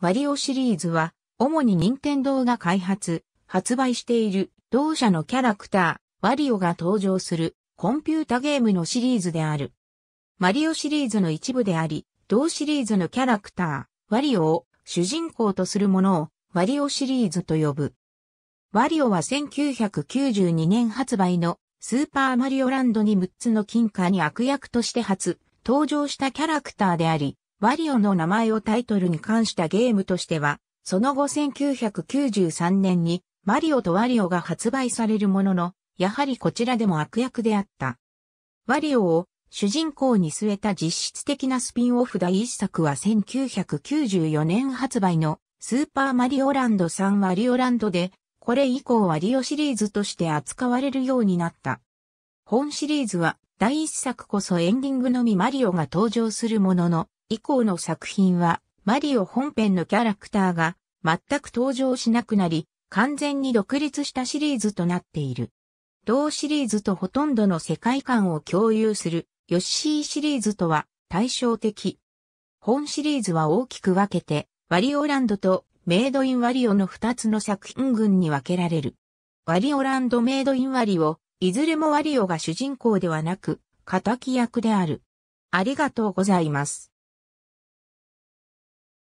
マリオシリーズは、主に任天堂が開発、発売している、同社のキャラクター、ワリオが登場する、コンピュータゲームのシリーズである。マリオシリーズの一部であり、同シリーズのキャラクター、ワリオを主人公とするものを、ワリオシリーズと呼ぶ。ワリオは1992年発売の、スーパーマリオランドに6つの金貨に悪役として初、登場したキャラクターであり、ワリオの名前をタイトルに冠したゲームとしては、その後1993年にマリオとワリオが発売されるものの、やはりこちらでも悪役であった。ワリオを主人公に据えた実質的なスピンオフ第一作は1994年発売のスーパーマリオランド3ワリオランドで、これ以降ワリオシリーズとして扱われるようになった。本シリーズは第一作こそエンディングのみマリオが登場するものの、以降の作品は、マリオ本編のキャラクターが全く登場しなくなり、完全に独立したシリーズとなっている。同シリーズとほとんどの世界観を共有するヨッシーシリーズとは対照的。本シリーズは大きく分けて、ワリオランドとメイドインワリオの2つの作品群に分けられる。ワリオランドメイドインワリオ、いずれもワリオが主人公ではなく、仇役である。ありがとうございます。